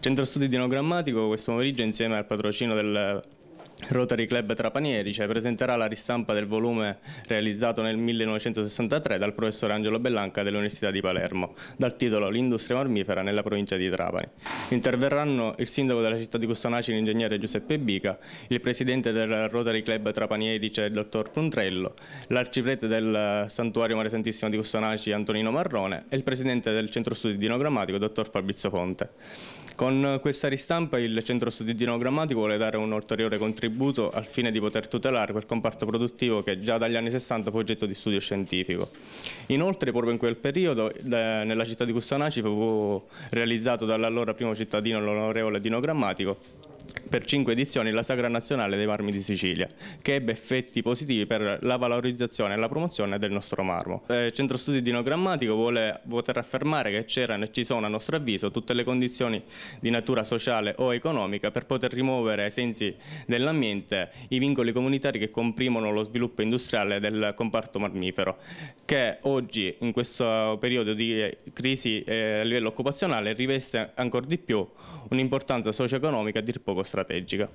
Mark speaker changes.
Speaker 1: Centro Studi Dinogrammatico questo pomeriggio insieme al patrocino del Rotary Club Trapanierice cioè, presenterà la ristampa del volume realizzato nel 1963 dal professor Angelo Bellanca dell'Università di Palermo, dal titolo L'industria marmifera nella provincia di Trapani. Interverranno il sindaco della città di Custonaci, l'ingegnere Giuseppe Bica, il presidente del Rotary Club Trapanierice, cioè il dottor Puntrello, l'arciprete del Santuario Mare Santissimo di Custonaci, Antonino Marrone, e il presidente del Centro Studi Dinogrammatico, dottor Fabrizio Fonte. Con questa ristampa il Centro Studi Dinogrammatico vuole dare un ulteriore contributo contributo al fine di poter tutelare quel comparto produttivo che già dagli anni 60 fu oggetto di studio scientifico. Inoltre, proprio in quel periodo, nella città di Custanaci fu realizzato dall'allora primo cittadino, l'onorevole Dino Grammatico, per cinque edizioni la Sagra Nazionale dei Marmi di Sicilia, che ebbe effetti positivi per la valorizzazione e la promozione del nostro marmo. Il eh, Centro Studi Dinogrammatico vuole poter affermare che c'erano e ci sono a nostro avviso tutte le condizioni di natura sociale o economica per poter rimuovere ai sensi dell'ambiente i vincoli comunitari che comprimono lo sviluppo industriale del comparto marmifero, che oggi in questo periodo di crisi eh, a livello occupazionale riveste ancora di più un'importanza socio-economica a dir poco strategica.